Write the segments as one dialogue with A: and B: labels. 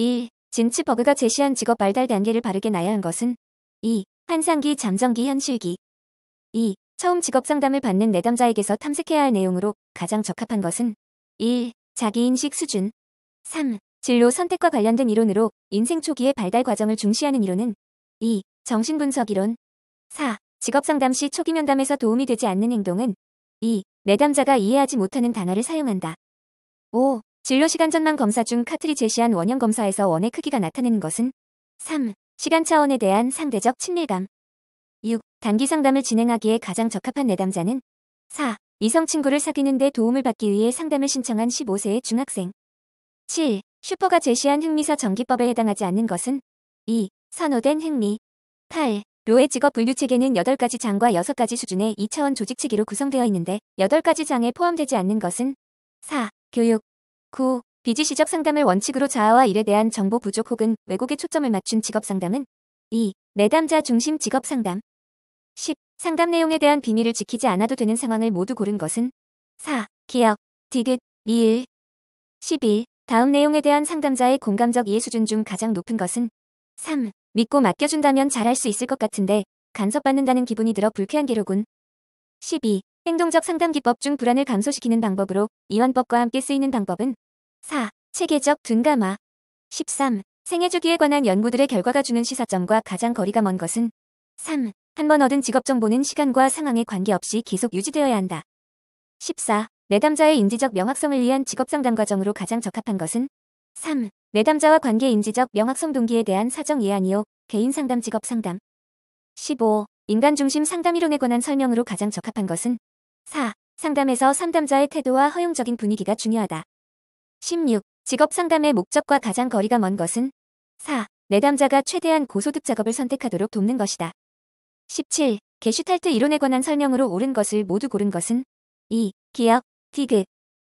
A: 1. 진치 버그가 제시한 직업 발달 단계를 바르게 나야 한 것은 2. 환상기, 잠정기, 현실기 2. 처음 직업 상담을 받는 내담자에게서 탐색해야 할 내용으로 가장 적합한 것은 1. 자기인식 수준 3. 진로 선택과 관련된 이론으로 인생 초기의 발달 과정을 중시하는 이론은 2. 정신분석 이론 4. 직업 상담 시 초기 면담에서 도움이 되지 않는 행동은 2. 내담자가 이해하지 못하는 단어를 사용한다. 5. 진료시간 전망 검사 중카트리 제시한 원형 검사에서 원의 크기가 나타내는 것은 3. 시간 차원에 대한 상대적 친밀감 6. 단기 상담을 진행하기에 가장 적합한 내담자는 4. 이성 친구를 사귀는 데 도움을 받기 위해 상담을 신청한 15세의 중학생 7. 슈퍼가 제시한 흥미사 전기법에 해당하지 않는 것은 2. 선호된 흥미 8. 로의 직업 분류 체계는 8가지 장과 6가지 수준의 2차원 조직 체계로 구성되어 있는데 8가지 장에 포함되지 않는 것은 4. 교육, 9. 비지 시적 상담을 원칙으로 자아와 일에 대한 정보 부족 혹은 왜곡에 초점을 맞춘 직업 상담은 2. 내담자 중심 직업 상담 10. 상담 내용에 대한 비밀을 지키지 않아도 되는 상황을 모두 고른 것은 4. 기억, 디귿, 미일 11. 다음 내용에 대한 상담자의 공감적 이해 수준 중 가장 높은 것은 3. 믿고 맡겨준다면 잘할 수 있을 것 같은데 간섭받는다는 기분이 들어 불쾌한 기록은 12. 행동적 상담 기법 중 불안을 감소시키는 방법으로 이완법과 함께 쓰이는 방법은 4. 체계적 둔감화 13. 생애 주기에 관한 연구들의 결과가 주는 시사점과 가장 거리가 먼 것은 3. 한번 얻은 직업 정보는 시간과 상황에 관계없이 계속 유지되어야 한다. 14. 내담자의 인지적 명확성을 위한 직업 상담 과정으로 가장 적합한 것은 3. 내담자와 관계 인지적 명확성 동기에 대한 사정 예안이요. 개인 상담 직업 상담 15. 인간 중심 상담 이론에 관한 설명으로 가장 적합한 것은 4. 상담에서 상담자의 태도와 허용적인 분위기가 중요하다. 16. 직업 상담의 목적과 가장 거리가 먼 것은 4. 내담자가 최대한 고소득 작업을 선택하도록 돕는 것이다. 17. 게슈탈트 이론에 관한 설명으로 옳은 것을 모두 고른 것은 2. 기억, 디귿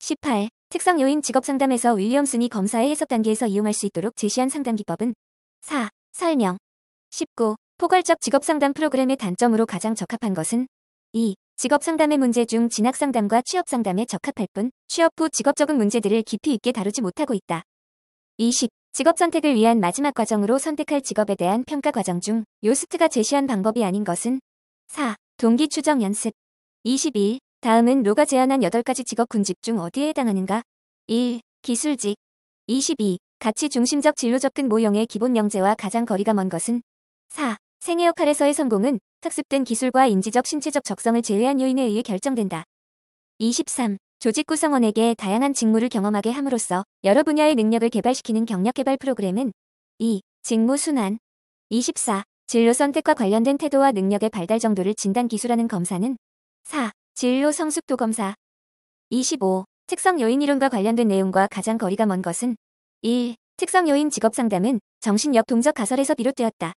A: 18. 특성 요인 직업 상담에서 윌리엄슨이 검사의 해석 단계에서 이용할 수 있도록 제시한 상담 기법은 4. 설명 19. 포괄적 직업상담 프로그램의 단점으로 가장 적합한 것은 2. 직업상담의 문제 중 진학상담과 취업상담에 적합할 뿐 취업 후 직업적인 문제들을 깊이 있게 다루지 못하고 있다. 20. 직업선택을 위한 마지막 과정으로 선택할 직업에 대한 평가 과정 중 요스트가 제시한 방법이 아닌 것은 4. 동기 추정 연습 2 1 다음은 로가 제안한 8가지 직업 군집 중 어디에 해당하는가? 1. 기술직 22. 가치 중심적 진로 접근 모형의 기본 명제와 가장 거리가 먼 것은 4. 생애 역할에서의 성공은 학습된 기술과 인지적 신체적 적성을 제외한 요인에 의해 결정된다. 23. 조직 구성원에게 다양한 직무를 경험하게 함으로써 여러 분야의 능력을 개발시키는 경력 개발 프로그램은 2. 직무 순환 24. 진로 선택과 관련된 태도와 능력의 발달 정도를 진단 기술하는 검사는 4. 진로 성숙도 검사 25. 특성 요인 이론과 관련된 내용과 가장 거리가 먼 것은 1. 특성 요인 직업 상담은 정신력 동적 가설에서 비롯되었다.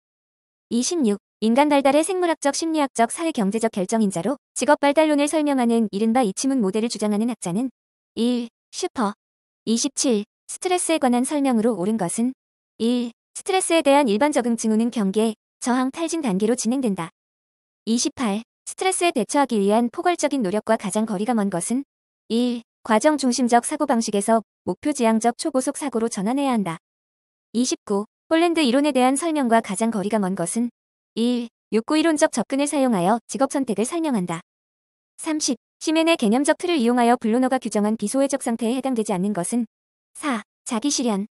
A: 26. 인간 발달의 생물학적 심리학적 사회경제적 결정인자로 직업 발달론을 설명하는 이른바 이치문 모델을 주장하는 학자는 1. 슈퍼 27. 스트레스에 관한 설명으로 옳은 것은 1. 스트레스에 대한 일반 적응 증후는 경계, 저항, 탈진 단계로 진행된다. 28. 스트레스에 대처하기 위한 포괄적인 노력과 가장 거리가 먼 것은 1. 과정 중심적 사고방식에서 목표 지향적 초고속 사고로 전환해야 한다. 29. 폴란드 이론에 대한 설명과 가장 거리가 먼 것은 1. 욕구이론적 접근을 사용하여 직업 선택을 설명한다. 30. 시멘의 개념적 틀을 이용하여 블루너가 규정한 비소외적 상태에 해당되지 않는 것은 4. 자기 실현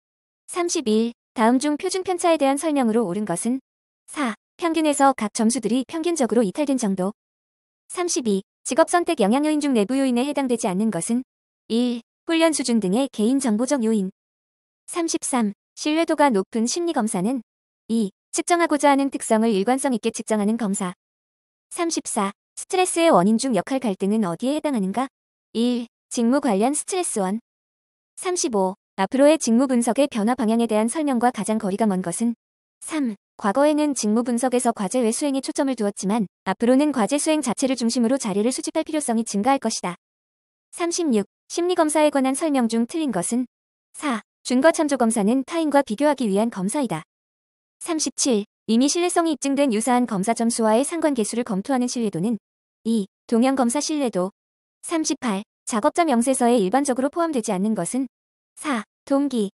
A: 31. 다음 중 표준 편차에 대한 설명으로 옳은 것은 4. 평균에서 각 점수들이 평균적으로 이탈된 정도 32. 직업 선택 영향 요인 중 내부 요인에 해당되지 않는 것은 1. 훈련 수준 등의 개인 정보적 요인 33. 신뢰도가 높은 심리검사는 2. 측정하고자 하는 특성을 일관성 있게 측정하는 검사 34. 스트레스의 원인 중 역할 갈등은 어디에 해당하는가? 1. 직무 관련 스트레스원 35. 앞으로의 직무 분석의 변화 방향에 대한 설명과 가장 거리가 먼 것은 3. 과거에는 직무 분석에서 과제 외 수행에 초점을 두었지만 앞으로는 과제 수행 자체를 중심으로 자료를 수집할 필요성이 증가할 것이다. 36. 심리검사에 관한 설명 중 틀린 것은 4. 준거 참조 검사는 타인과 비교하기 위한 검사이다. 37. 이미 신뢰성이 입증된 유사한 검사 점수와의 상관 계수를 검토하는 신뢰도는 2. 동양 검사 신뢰도 38. 작업자 명세서에 일반적으로 포함되지 않는 것은 4. 동기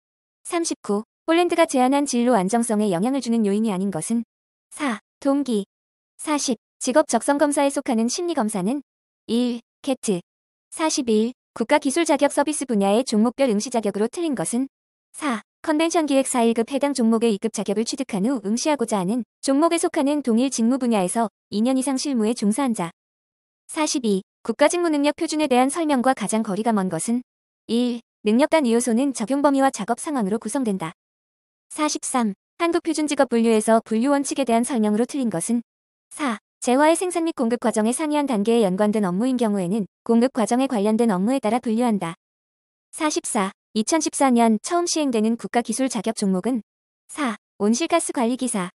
A: 39. 폴랜드가 제안한 진로 안정성에 영향을 주는 요인이 아닌 것은 4. 동기 40. 직업 적성 검사에 속하는 심리 검사는 1. 캐트 41. 국가기술자격서비스 분야의 종목별 응시 자격으로 틀린 것은 4. 컨벤션 기획 4 1급 해당 종목의 2급 자격을 취득한 후 응시하고자 하는 종목에 속하는 동일 직무 분야에서 2년 이상 실무에 종사한 자. 42. 국가직무능력 표준에 대한 설명과 가장 거리가 먼 것은 1. 능력단 이요소는 적용 범위와 작업 상황으로 구성된다. 43. 한국표준직업분류에서 분류 원칙에 대한 설명으로 틀린 것은 4. 재화의 생산 및 공급 과정의 상이한 단계에 연관된 업무인 경우에는 공급 과정에 관련된 업무에 따라 분류한다. 44. 2014년 처음 시행되는 국가기술 자격 종목은 4. 온실가스 관리기사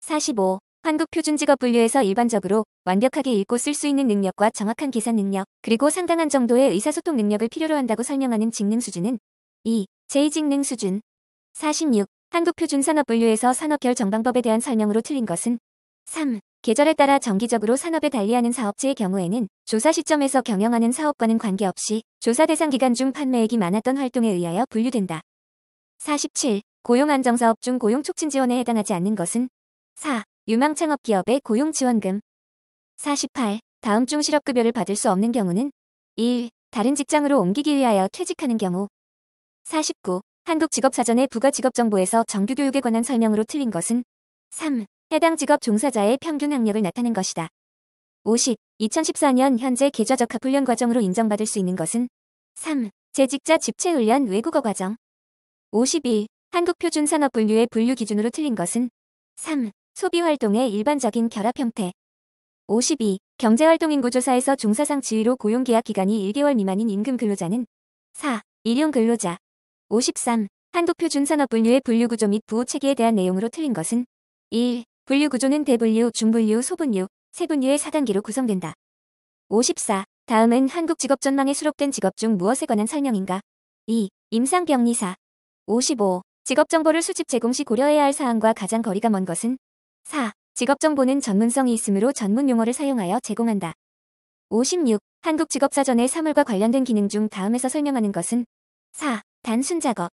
A: 45. 한국표준직업분류에서 일반적으로 완벽하게 읽고 쓸 수 있는 능력과 정확한 계산 능력, 그리고 상당한 정도의 의사소통 능력을 필요로 한다고 설명하는 직능 수준은 2. 제2직능 수준 46. 한국표준산업분류에서 산업별 정방법에 대한 설명으로 틀린 것은 3. 계절에 따라 정기적으로 산업에 달리하는 사업체의 경우에는 조사 시점에서 경영하는 사업과는 관계없이 조사 대상 기간 중 판매액이 많았던 활동에 의하여 분류된다. 47. 고용안정사업 중 고용촉진지원에 해당하지 않는 것은 4. 유망창업기업의 고용지원금 48. 다음 중 실업급여를 받을 수 없는 경우는 1. 다른 직장으로 옮기기 위하여 퇴직하는 경우 49. 한국직업사전의 부가직업정보에서 정규교육에 관한 설명으로 틀린 것은 3. 해당 직업 종사자의 평균 학력을 나타낸 것이다. 50. 2014년 현재 계좌적합 훈련 과정으로 인정받을 수 있는 것은 3. 재직자 집체 훈련 외국어 과정 52. 한국 표준 산업 분류의 분류 기준으로 틀린 것은 3. 소비 활동의 일반적인 결합 형태 52. 경제활동인구조사에서 종사상 지위로 고용계약 기간이 1개월 미만인 임금 근로자는 4. 일용 근로자 53. 한국 표준 산업 분류의 분류 구조 및 부호 체계에 대한 내용으로 틀린 것은 1. 분류 구조는 대분류, 중분류, 소분류, 세분류의 4단계로 구성된다. 54. 다음은 한국직업전망에 수록된 직업 중 무엇에 관한 설명인가? 2. 임상병리사 55. 직업정보를 수집 제공 시 고려해야 할 사항과 가장 거리가 먼 것은? 4. 직업정보는 전문성이 있으므로 전문 용어를 사용하여 제공한다. 56. 한국직업사전의 사물과 관련된 기능 중 다음에서 설명하는 것은? 4. 단순 작업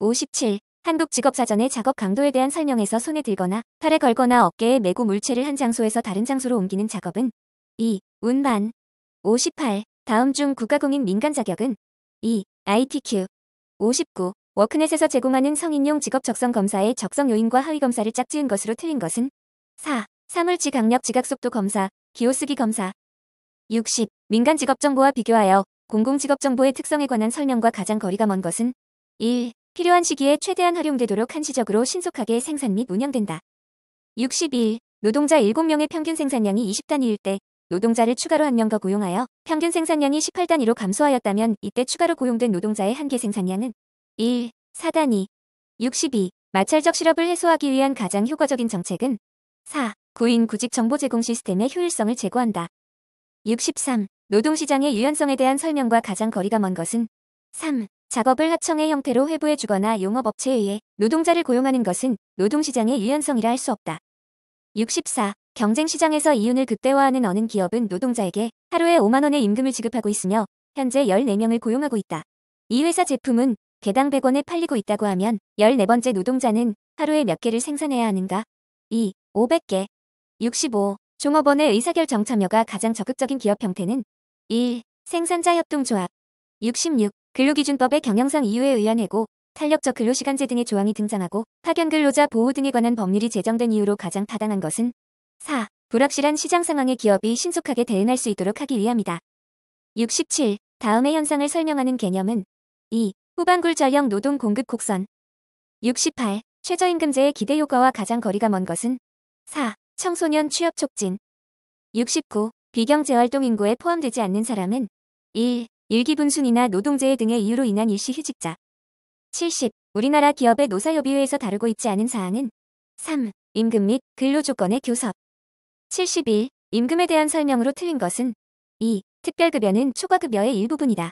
A: 57. 한국 직업사전의 작업 강도에 대한 설명에서 손에 들거나 팔에 걸거나 어깨에 메고 물체를 한 장소에서 다른 장소로 옮기는 작업은 2. 운반 58. 다음 중 국가공인 민간 자격은 2. ITQ 59. 워크넷에서 제공하는 성인용 직업 적성 검사의 적성 요인과 하위 검사를 짝지은 것으로 틀린 것은 4. 사물지 강력 지각 속도 검사, 기호쓰기 검사 60. 민간 직업정보와 비교하여 공공직업정보의 특성에 관한 설명과 가장 거리가 먼 것은 1. 필요한 시기에 최대한 활용되도록 한시적으로 신속하게 생산 및 운영된다. 62일 노동자 7명의 평균 생산량이 20단위일 때 노동자를 추가로 1명 더 고용하여 평균 생산량이 18단위로 감소하였다면 이때 추가로 고용된 노동자의 한계 생산량은 1. 4단위 62. 마찰적 실업을 해소하기 위한 가장 효과적인 정책은 4. 구인 구직 정보 제공 시스템의 효율성을 제고한다. 63. 노동시장의 유연성에 대한 설명과 가장 거리가 먼 것은 3. 작업을 하청의 형태로 회부해 주거나 용업업체에 의해 노동자를 고용하는 것은 노동시장의 유연성이라할 수 없다. 64. 경쟁시장에서 이윤을 극대화하는 어느 기업은 노동자에게 하루에 5만원의 임금을 지급하고 있으며 현재 14명을 고용하고 있다. 이 회사 제품은 개당 100원에 팔리고 있다고 하면 14번째 노동자는 하루에 몇 개를 생산해야 하는가? 2. 500개 65. 종업원의 의사결정 참여가 가장 적극적인 기업 형태는 1. 생산자 협동조합 66. 근로기준법의 경영상 이유에 의한 해고, 탄력적 근로시간제 등의 조항이 등장하고 파견 근로자 보호 등에 관한 법률이 제정된 이유로 가장 타당한 것은 4. 불확실한 시장 상황에 기업이 신속하게 대응할 수 있도록 하기 위함이다. 67. 다음의 현상을 설명하는 개념은 2. 후반굴 전형 노동 공급 곡선 68. 최저임금제의 기대 효과와 가장 거리가 먼 것은 4. 청소년 취업 촉진 69. 비경제활동 인구에 포함되지 않는 사람은 1. 일기분순이나 노동재해 등의 이유로 인한 일시 휴직자. 70. 우리나라 기업의 노사협의회에서 다루고 있지 않은 사항은 3. 임금 및 근로조건의 교섭 71. 임금에 대한 설명으로 틀린 것은 2. 특별급여는 초과급여의 일부분이다.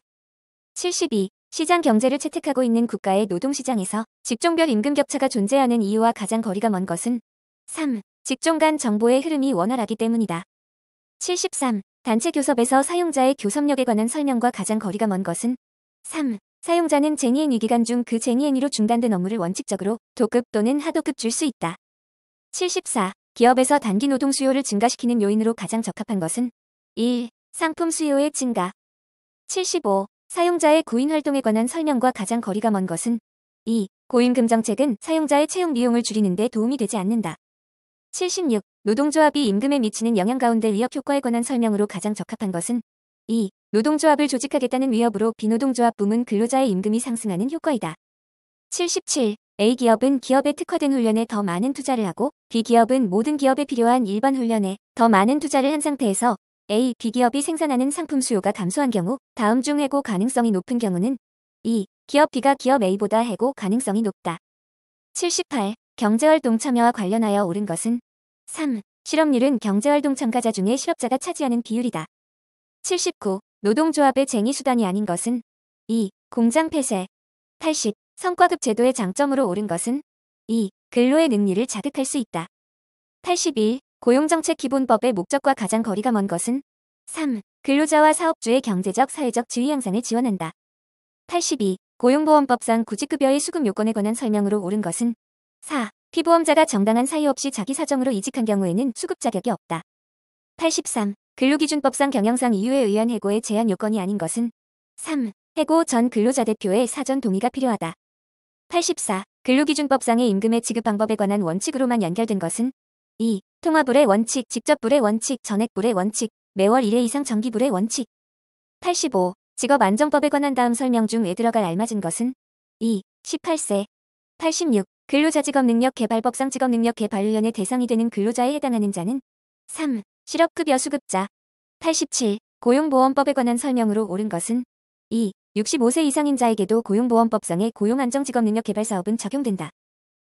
A: 72. 시장 경제를 채택하고 있는 국가의 노동시장에서 직종별 임금 격차가 존재하는 이유와 가장 거리가 먼 것은 3. 직종 간 정보의 흐름이 원활하기 때문이다. 73. 단체 교섭에서 사용자의 교섭력에 관한 설명과 가장 거리가 먼 것은 3. 사용자는 제니엔 위기간 중그 제니엔이로 중단된 업무를 원칙적으로 도급 또는 하도급 줄 수 있다. 74. 기업에서 단기 노동 수요를 증가시키는 요인으로 가장 적합한 것은 1. 상품 수요의 증가 75. 사용자의 구인 활동에 관한 설명과 가장 거리가 먼 것은 2. 고임금 정책은 사용자의 채용 비용을 줄이는 데 도움이 되지 않는다. 76. 노동조합이 임금에 미치는 영향 가운데 위협 효과에 관한 설명으로 가장 적합한 것은 2. 노동조합을 조직하겠다는 위협으로 비노동조합 부문 근로자의 임금이 상승하는 효과이다. 77. A기업은 기업에 특화된 훈련에 더 많은 투자를 하고 B기업은 모든 기업에 필요한 일반 훈련에 더 많은 투자를 한 상태에서 A, B기업이 생산하는 상품 수요가 감소한 경우 다음 중 해고 가능성이 높은 경우는 2. 기업 B가 기업 A보다 해고 가능성이 높다. 78. 경제활동 참여와 관련하여 오른 것은 3. 실업률은 경제활동 참가자 중에 실업자가 차지하는 비율이다. 79. 노동조합의 쟁의 수단이 아닌 것은 2. 공장 폐쇄 80. 성과급 제도의 장점으로 오른 것은 2. 근로의 능률을 자극할 수 있다. 81. 고용정책 기본법의 목적과 가장 거리가 먼 것은 3. 근로자와 사업주의 경제적, 사회적 지위 향상을 지원한다. 82. 고용보험법상 구직급여의 수급 요건에 관한 설명으로 옳은 것은 4. 피보험자가 정당한 사유 없이 자기 사정으로 이직한 경우에는 수급 자격이 없다. 83. 근로기준법상 경영상 이유에 의한 해고의 제한 요건이 아닌 것은 3. 해고 전 근로자 대표의 사전 동의가 필요하다. 84. 근로기준법상의 임금의 지급 방법에 관한 원칙으로만 연결된 것은 2. 통화불의 원칙, 직접불의 원칙, 전액불의 원칙, 매월 1회 이상 정기불의 원칙 85. 직업안정법에 관한 다음 설명 중에 들어갈 알맞은 것은 2. 18세 86. 근로자 직업능력 개발법상 직업능력 개발훈련의 대상이 되는 근로자에 해당하는 자는 3. 실업급여 수급자 87. 고용보험법에 관한 설명으로 옳은 것은 2. 65세 이상인 자에게도 고용보험법상의 고용안정직업능력 개발 사업은 적용된다.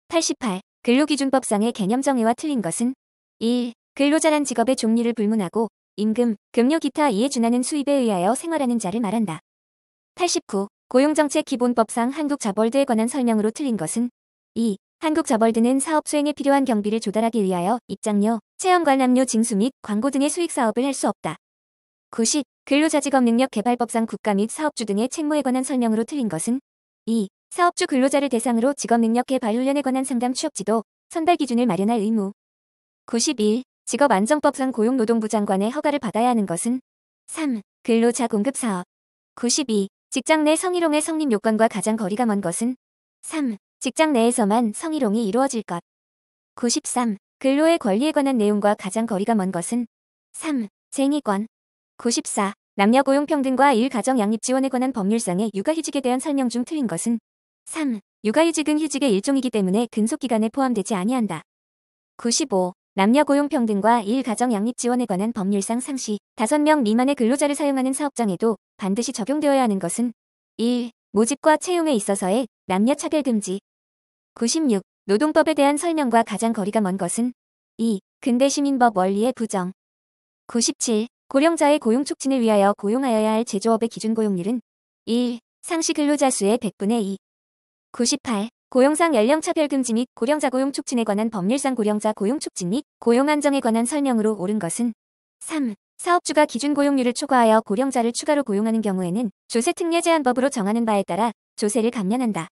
A: 88. 근로기준법상의 개념 정의와 틀린 것은 1. 근로자란 직업의 종류를 불문하고 임금, 급료 기타 이에 준하는 수입에 의하여 생활하는 자를 말한다. 89. 고용정책 기본법상 한국자벌드에 관한 설명으로 틀린 것은 2. 한국자벌드는 사업 수행에 필요한 경비를 조달하기 위하여 입장료, 체험관람료 징수 및 광고 등의 수익 사업을 할 수 없다. 90. 근로자직업능력개발법상 국가 및 사업주 등의 책무에 관한 설명으로 틀린 것은 2. 사업주 근로자를 대상으로 직업능력개발훈련에 관한 상담 취업지도, 선발 기준을 마련할 의무 91. 직업안정법상 고용노동부 장관의 허가를 받아야 하는 것은 3. 근로자 공급사업 92. 직장 내 성희롱의 성립 요건과 가장 거리가 먼 것은 3. 직장 내에서만 성희롱이 이루어질 것. 93. 근로의 권리에 관한 내용과 가장 거리가 먼 것은 3. 쟁의권. 94. 남녀 고용 평등과 일 가정 양립 지원에 관한 법률상의 육아휴직에 대한 설명 중 틀린 것은 3. 육아휴직은 휴직의 일종이기 때문에 근속 기간에 포함되지 아니한다. 95. 남녀 고용 평등과 일 가정 양립 지원에 관한 법률상 상시 5명 미만의 근로자를 사용하는 사업장에도 반드시 적용되어야 하는 것은 1. 모집과 채용에 있어서의 남녀 차별 금지 96. 노동법에 대한 설명과 가장 거리가 먼 것은 2. 근대시민법 원리의 부정 97. 고령자의 고용 촉진을 위하여 고용하여야 할 제조업의 기준 고용률은 1. 상시 근로자 수의 100분의 2 98. 고용상 연령차별 금지 및 고령자 고용 촉진에 관한 법률상 고령자 고용 촉진 및 고용 안정에 관한 설명으로 옳은 것은 3. 사업주가 기준 고용률을 초과하여 고령자를 추가로 고용하는 경우에는 조세 특례 제한법으로 정하는 바에 따라 조세를 감면한다.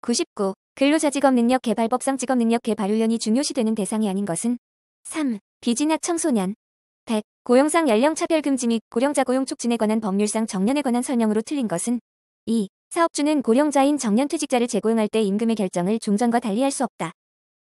A: 99. 근로자 직업능력 개발법상 직업능력 개발 훈련이 중요시되는 대상이 아닌 것은 3. 비진학 청소년 100. 고용상 연령차별 금지 및 고령자 고용 촉진에 관한 법률상 정년에 관한 설명으로 틀린 것은 2. 사업주는 고령자인 정년퇴직자를 재고용할 때 임금의 결정을 종전과 달리 할수 없다.